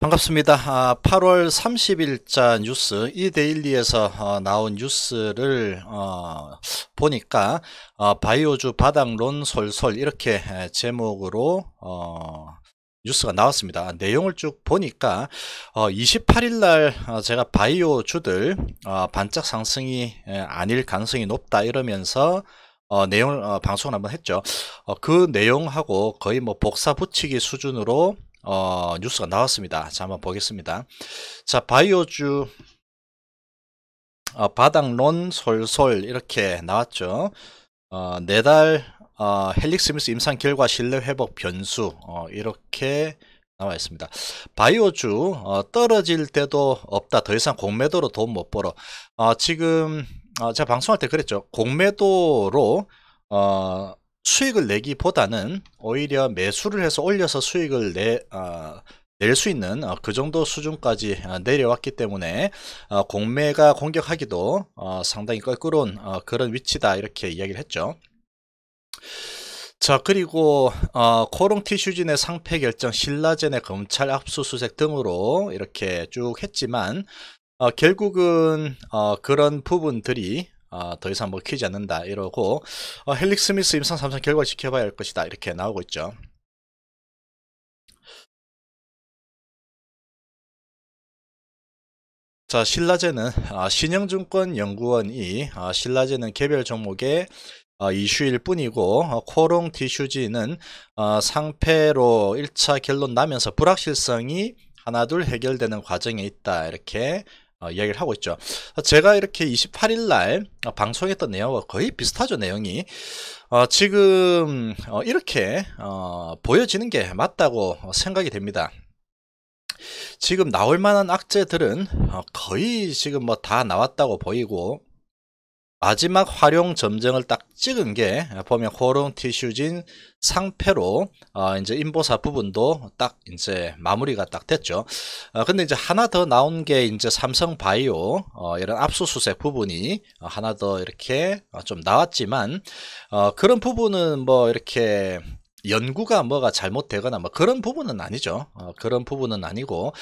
반갑습니다. 8월 아, 30일자 뉴스 이데일리에서 어, 나온 뉴스를 어, 보니까 어, 바이오주 바닥론 솔솔 이렇게 제목으로 뉴스가 나왔습니다. 아, 내용을 쭉 보니까 28일 날 제가 바이오주들 반짝 상승이 아닐 가능성이 높다 이러면서 어, 내용을 어, 방송을 한번 했죠. 어, 그 내용하고 거의 뭐 복사 붙이기 수준으로 어, 뉴스가 나왔습니다. 자, 한번 보겠습니다. 자, 바이오주 어, 바닥론 솔솔 이렇게 나왔죠. 어, 네달 어, 헬릭스 미스 임상 결과 신뢰 회복 변수 어, 이렇게 나와 있습니다. 바이오주 어, 떨어질 때도 없다. 더 이상 공매도로 돈 못 벌어. 어, 지금 어, 제가 방송할 때 그랬죠. 공매도로 어, 수익을 내기보다는 오히려 매수를 해서 올려서 수익을 내, 어, 낼수 있는 어, 그 정도 수준까지 어, 내려왔기 때문에 어, 공매가 공격하기도 상당히 껄끄러운 그런 위치다 이렇게 이야기를 했죠. 자 그리고 코롱 티슈진의 상패 결정 신라젠의 검찰 압수수색 등으로 이렇게 쭉 했지만 결국은 그런 부분들이 어, 더 이상 먹히지 뭐 않는다 이러고 어, 헬릭 스미스 임상 3상 결과 지켜봐야 할 것이다 이렇게 나오고 있죠. 자 신라제는 아, 신영증권연구원이 아, 신라제는 개별 종목의 아, 이슈일 뿐이고 아, 코롱 디슈지는 아, 상패로 1차 결론 나면서 불확실성이 하나둘 해결되는 과정에 있다 이렇게 어, 이야기를 하고 있죠. 제가 이렇게 28일 날 어, 방송했던 내용과 거의 비슷하죠, 내용이. 어, 지금 어, 이렇게 어, 보여지는 게 맞다고 생각이 됩니다. 지금 나올 만한 악재들은 어, 거의 지금 뭐 다 나왔다고 보이고 마지막 활용 점정을 딱 찍은 게 보면 호롱 티슈진 상패로 어 이제 인보사 부분도 딱 이제 마무리가 딱 됐죠. 어 근데 이제 하나 더 나온 게 이제 삼성바이오 어 이런 압수수색 부분이 어, 하나 더 이렇게 어, 좀 나왔지만 어 그런 부분은 뭐 이렇게 연구가 뭐가 잘못되거나 뭐 그런 부분은 아니죠. 어 그런 부분은 아니고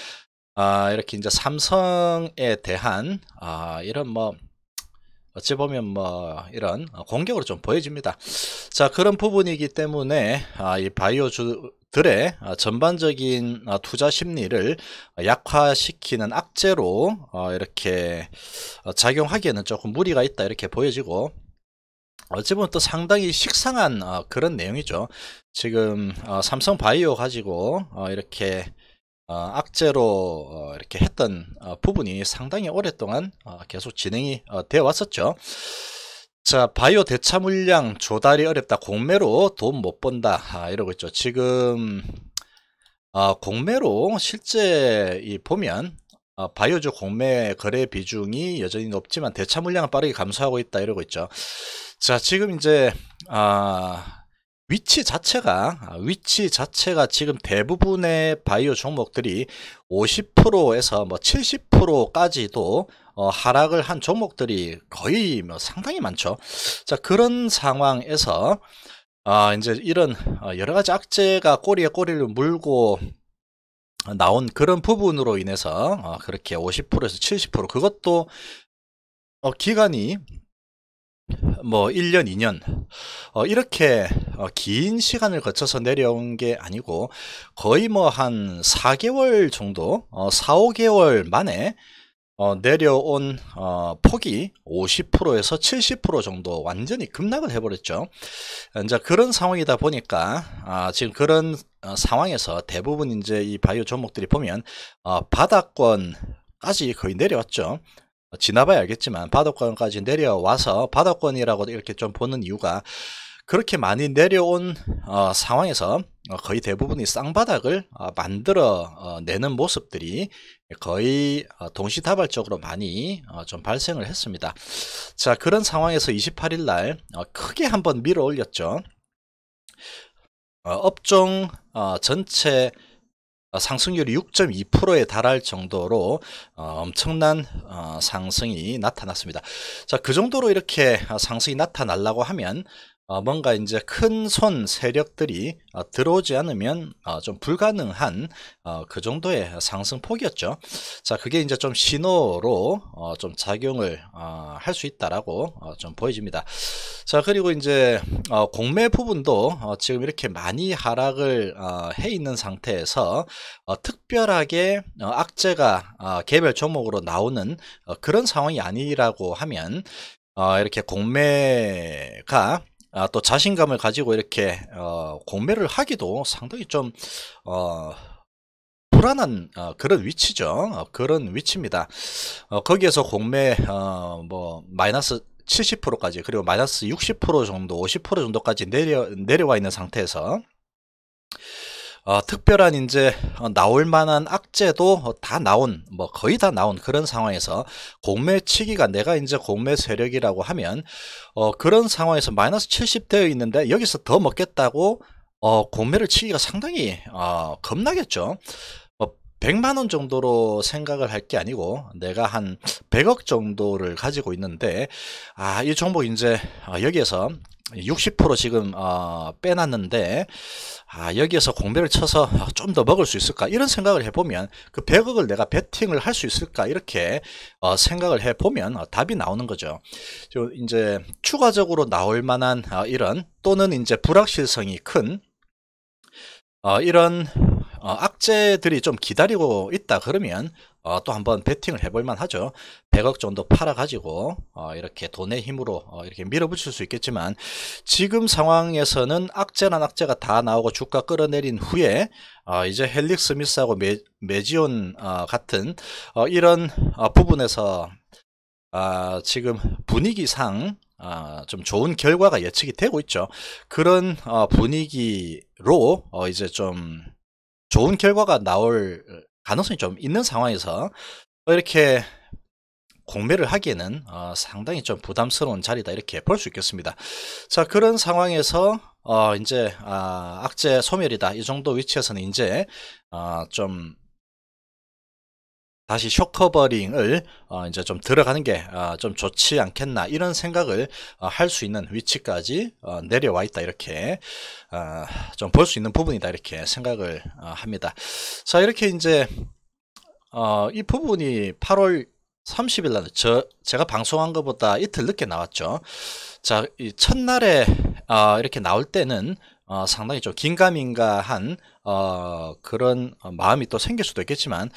아, 이렇게 이제 삼성에 대한 아, 이런 뭐 어찌 보면 뭐 이런 공격으로 좀 보여집니다. 자 그런 부분이기 때문에 아, 이 바이오주들의 아, 전반적인 아, 투자 심리를 약화시키는 악재로 이렇게 어, 작용하기에는 조금 무리가 있다 이렇게 보여지고 어찌 보면 또 상당히 식상한 그런 내용이죠. 지금 삼성바이오 가지고 이렇게 어, 악재로 어, 이렇게 했던 어, 부분이 상당히 오랫동안 계속 진행이 되어 왔었죠. 자 바이오 대차 물량 조달이 어렵다 공매로 돈 못 번다 아, 이러고 있죠 지금 아, 공매로 실제 이 보면 아, 바이오주 공매 거래 비중이 여전히 높지만 대차 물량은 빠르게 감소하고 있다 이러고 있죠 자 지금 이제 아, 위치 자체가 아, 위치 자체가 지금 대부분의 바이오 종목들이 50%에서 뭐 70%까지도 어, 하락을 한 종목들이 거의 뭐 상당히 많죠. 자 그런 상황에서 아 이제 이런 어, 여러 가지 악재가 꼬리에 꼬리를 물고 나온 그런 부분으로 인해서 어, 그렇게 50%에서 70% 그것도 어, 기간이 뭐 1년, 2년 어, 이렇게 어, 긴 시간을 거쳐서 내려온 게 아니고 거의 뭐 한 4개월 정도, 어, 4, 5개월 만에 어, 내려온 어, 폭이 50%에서 70% 정도 완전히 급락을 해버렸죠. 이제 그런 상황이다 보니까 아, 지금 그런 어, 상황에서 대부분 이제 이 바이오 종목들이 보면 어, 바닥권 까지 거의 내려왔죠. 지나봐야 알겠지만 바닥권까지 내려와서 바닥권이라고 이렇게 좀 보는 이유가 그렇게 많이 내려온 어, 상황에서 어, 거의 대부분이 쌍바닥을 어, 만들 어, 내는 모습들이 거의 어, 동시다발적으로 많이 좀 발생을 했습니다. 자 그런 상황에서 28일 날 크게 한번 밀어 올렸죠. 업종 전체 어, 상승률이 6.2%에 달할 정도로 어, 엄청난 어, 상승이 나타났습니다. 자, 그 정도로 이렇게 상승이 나타나려고 하면 어, 뭔가 이제 큰 손 세력들이 어, 들어오지 않으면 어, 좀 불가능한 그 정도의 상승폭이었죠. 자, 그게 이제 좀 신호로 좀 작용을 할 수 있다라고 좀 보여집니다. 자, 그리고 이제 공매 부분도 지금 이렇게 많이 하락을 해 있는 상태에서 특별하게 악재가 개별 종목으로 나오는 그런 상황이 아니라고 하면 이렇게 공매가 아, 또 자신감을 가지고 이렇게 어, 공매를 하기도 상당히 좀 어, 불안한 어, 그런 위치죠. 어, 그런 위치입니다. 어, 거기에서 공매 어, 뭐 마이너스 70%까지 그리고 마이너스 60% 정도 50% 정도까지 내려 내려와 있는 상태에서 어, 특별한 이제 어, 나올 만한 악재도 다 나온 뭐 거의 다 나온 그런 상황에서 공매 치기가 내가 이제 공매 세력이라고 하면 어, 그런 상황에서 마이너스 70 되어 있는데 여기서 더 먹겠다고 어, 공매를 치기가 상당히 어, 겁나겠죠. 100만 어, 원 정도로 생각을 할 게 아니고 내가 한 100억 정도를 가지고 있는데 아이 종목 이제 어, 여기에서 60% 지금 어, 빼놨는데 아 여기에서 공배를 쳐서 좀 더 먹을 수 있을까 이런 생각을 해보면 그 100억을 내가 베팅을 할 수 있을까 이렇게 어, 생각을 해보면 어, 답이 나오는 거죠 이제 추가적으로 나올 만한 어, 이런 또는 이제 불확실성이 큰 어, 이런 어, 악재들이 좀 기다리고 있다 그러면 어, 또 한번 베팅을 해볼만 하죠. 100억 정도 팔아가지고 어, 이렇게 돈의 힘으로 어, 이렇게 밀어붙일 수 있겠지만 지금 상황에서는 악재나 악재가 다 나오고 주가 끌어내린 후에 어, 이제 헬릭 스미스하고 메, 메지온 어, 같은 어, 이런 어, 부분에서 어, 지금 분위기상 아, 좀 좋은 결과가 예측이 되고 있죠. 그런 어, 분위기로 어, 이제 좀 좋은 결과가 나올 가능성이 좀 있는 상황에서 이렇게 공매를 하기에는 어, 상당히 좀 부담스러운 자리다 이렇게 볼 수 있겠습니다. 자 그런 상황에서 어, 이제 아, 악재 소멸이다 이 정도 위치에서는 이제 어, 좀 다시 쇼커버링을 어 이제 좀 들어가는 게좀 어, 좋지 않겠나 이런 생각을 어 할수 있는 위치까지 어, 내려와 있다 이렇게 어, 좀볼 수 있는 부분이다 이렇게 생각을 합니다. 자 이렇게 이제 이 부분이 8월 30일 날 저, 제가 방송한 것보다 이틀 늦게 나왔죠. 자, 이 첫날에 어, 이렇게 나올 때는 어, 상당히 좀 긴가민가한 어, 그런 어, 마음이 또 생길 수도 있겠지만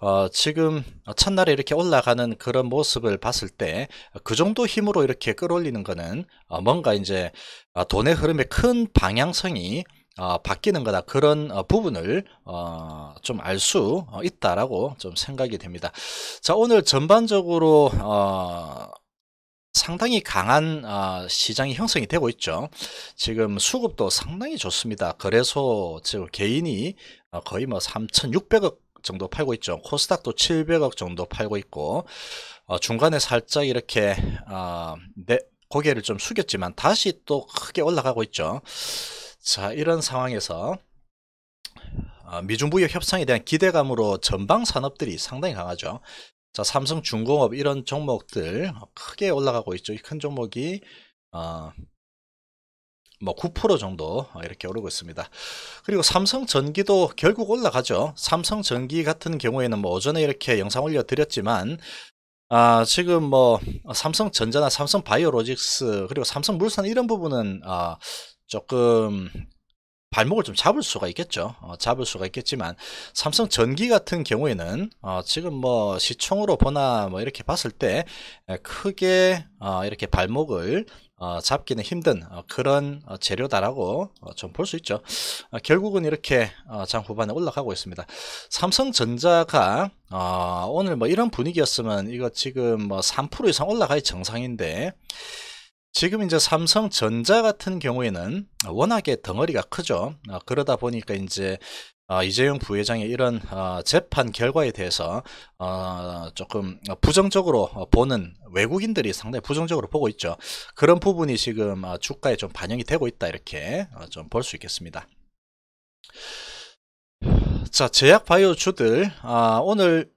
어, 지금 첫날에 이렇게 올라가는 그런 모습을 봤을 때 그 정도 힘으로 이렇게 끌어올리는 거는 어, 뭔가 이제 어, 돈의 흐름의 큰 방향성이 어, 바뀌는 거다 그런 어, 부분을 어, 좀 알수 어, 있다라고 좀 생각이 됩니다. 자 오늘 전반적으로 어, 상당히 강한 아, 시장이 형성이 되고 있죠. 지금 수급도 상당히 좋습니다. 그래서 지금 개인이 어, 거의 뭐 3,600억 정도 팔고 있죠. 코스닥도 700억 정도 팔고 있고 어, 중간에 살짝 이렇게 아, 고개를 좀 숙였지만 다시 또 크게 올라가고 있죠. 자 이런 상황에서 어, 미중 부역 협상에 대한 기대감으로 전방 산업들이 상당히 강하죠. 자, 삼성 중공업 이런 종목들 어, 크게 올라가고 있죠. 큰 종목이 어, 뭐9% 정도 어, 이렇게 오르고 있습니다. 그리고 삼성전기도 결국 올라가죠. 삼성전기 같은 경우에는 뭐 오전에 이렇게 영상 올려드렸지만 아, 지금 뭐 삼성전자나 삼성바이오로직스 그리고 삼성물산 이런 부분은 아, 조금 발목을 좀 잡을 수가 있겠죠. 어, 잡을 수가 있겠지만 삼성 전기 같은 경우에는 어, 지금 뭐 시총으로 보나 뭐 이렇게 봤을 때 크게 어, 이렇게 발목을 어, 잡기는 힘든 어, 그런 어, 재료다라고 좀 볼 수 있죠. 결국은 이렇게 장 후반에 올라가고 있습니다. 삼성전자가 오늘 뭐 이런 분위기였으면 이거 지금 뭐 3% 이상 올라가야 정상인데 지금 이제 삼성전자 같은 경우에는 워낙에 덩어리가 크죠. 아, 그러다 보니까 이제 아, 이재용 부회장의 이런 아, 재판 결과에 대해서 조금 부정적으로 보는 외국인들이 상당히 부정적으로 보고 있죠. 그런 부분이 지금 주가에 좀 반영이 되고 있다 이렇게 좀 볼 수 있겠습니다. 자, 제약바이오 주들 오늘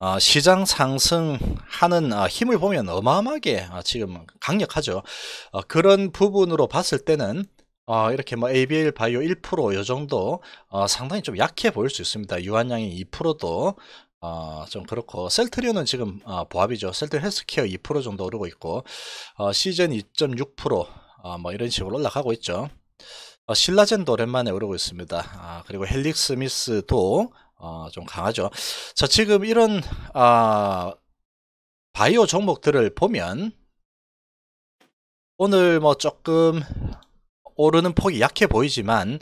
어, 시장 상승하는 어, 힘을 보면 어마어마하게 어, 지금 강력하죠. 그런 부분으로 봤을 때는 이렇게 뭐 ABL 바이오 1%요 정도 상당히 좀 약해 보일 수 있습니다. 유한양이 2%도 어, 좀 그렇고 셀트리온은 지금 어, 보합이죠. 셀트리온 헬스케어 2% 정도 오르고 있고 어, 시즌 2.6%뭐 이런 식으로 올라가고 있죠. 어, 신라젠도 오랜만에 오르고 있습니다. 아, 그리고 헬릭 스미스도 어, 좀 강하죠. 자, 지금 이런 아, 바이오 종목들을 보면 오늘 뭐 조금 오르는 폭이 약해 보이지만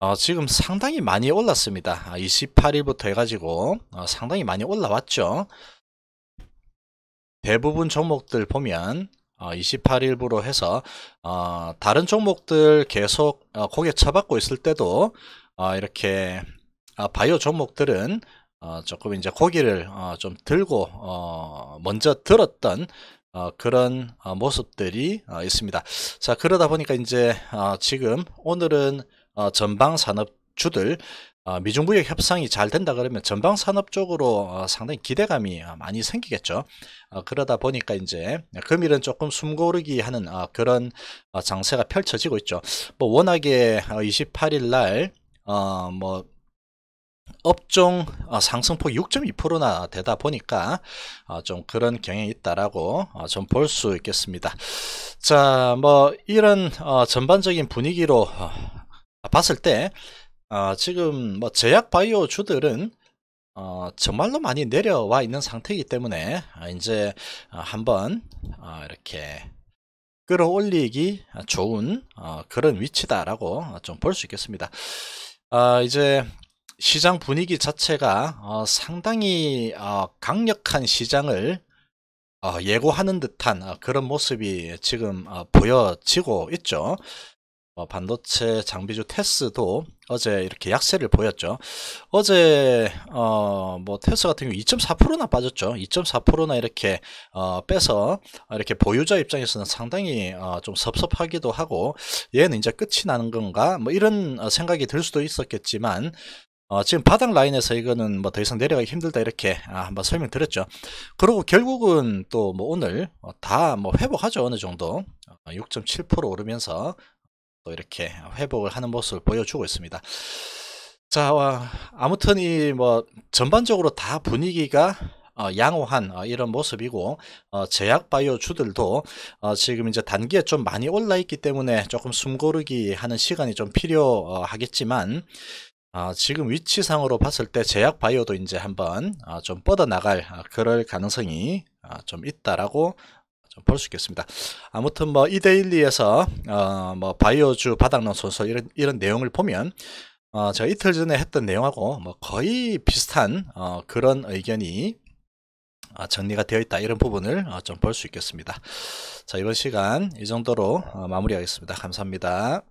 어, 지금 상당히 많이 올랐습니다. 28일부터 아, 해가지고 어, 상당히 많이 올라왔죠. 대부분 종목들 보면 어, 28일부로 해서 어, 다른 종목들 계속 어, 고개 쳐박고 있을 때도 어, 이렇게 아, 바이오 종목들은 어, 조금 이제 고기를 어, 좀 들고 어, 먼저 들었던 어, 그런 어, 모습들이 어, 있습니다. 자 그러다 보니까 이제 어, 지금 오늘은 어, 전방 산업주들 어, 미중무역 협상이 잘 된다 그러면 전방 산업 쪽으로 어, 상당히 기대감이 어, 많이 생기겠죠. 어, 그러다 보니까 이제 금일은 조금 숨고르기 하는 어, 그런 어, 장세가 펼쳐지고 있죠. 뭐 워낙에 어, 28일 날 어뭐 업종 어, 상승폭 6.2%나 되다 보니까 어, 좀 그런 경향이 있다라고 어, 좀볼 수 있겠습니다. 자, 뭐 이런 전반적인 분위기로 봤을 때 지금 뭐 제약 바이오 주들은 정말로 많이 내려와 있는 상태이기 때문에 아, 이제 한번 이렇게 끌어올리기 좋은 그런 위치다라고 좀 볼 수 있겠습니다. 이제 시장 분위기 자체가 어, 상당히 어, 강력한 시장을 어, 예고하는 듯한 어, 그런 모습이 지금 어, 보여지고 있죠. 어, 반도체 장비주 테스도 어제 이렇게 약세를 보였죠. 어제 뭐 테스 같은 경우 2.4%나 빠졌죠. 2.4%나 이렇게 빼서 이렇게 보유자 입장에서는 상당히 좀 섭섭하기도 하고 얘는 이제 끝이 나는 건가 뭐 이런 생각이 들 수도 있었겠지만 어, 지금 바닥 라인에서 이거는 뭐 더 이상 내려가기 힘들다 이렇게 아, 한번 설명드렸죠. 그리고 결국은 또 뭐 오늘 어, 다뭐 회복하죠 어느 정도 6.7% 어, 오르면서 또 이렇게 회복을 하는 모습을 보여주고 있습니다. 자 와, 아무튼 이 뭐 전반적으로 다 분위기가 어, 양호한 어, 이런 모습이고 어, 제약 바이오 주들도 어, 지금 이제 단기에 좀 많이 올라 있기 때문에 조금 숨고르기 하는 시간이 좀 필요하겠지만 아, 지금 위치상으로 봤을 때 제약 바이오도 이제 한번 아, 좀 뻗어나갈 아, 그럴 가능성이 아, 좀 있다라고 좀볼수 있겠습니다. 아무튼 뭐 이데일리에서 어, 뭐 바이오주 바닥론 소서 이런, 이런 내용을 보면 어, 제가 이틀 전에 했던 내용하고 뭐 거의 비슷한 어, 그런 의견이 아, 정리가 되어 있다 이런 부분을 어, 좀볼 수 있겠습니다. 자 이번 시간 이 정도로 어, 마무리하겠습니다. 감사합니다.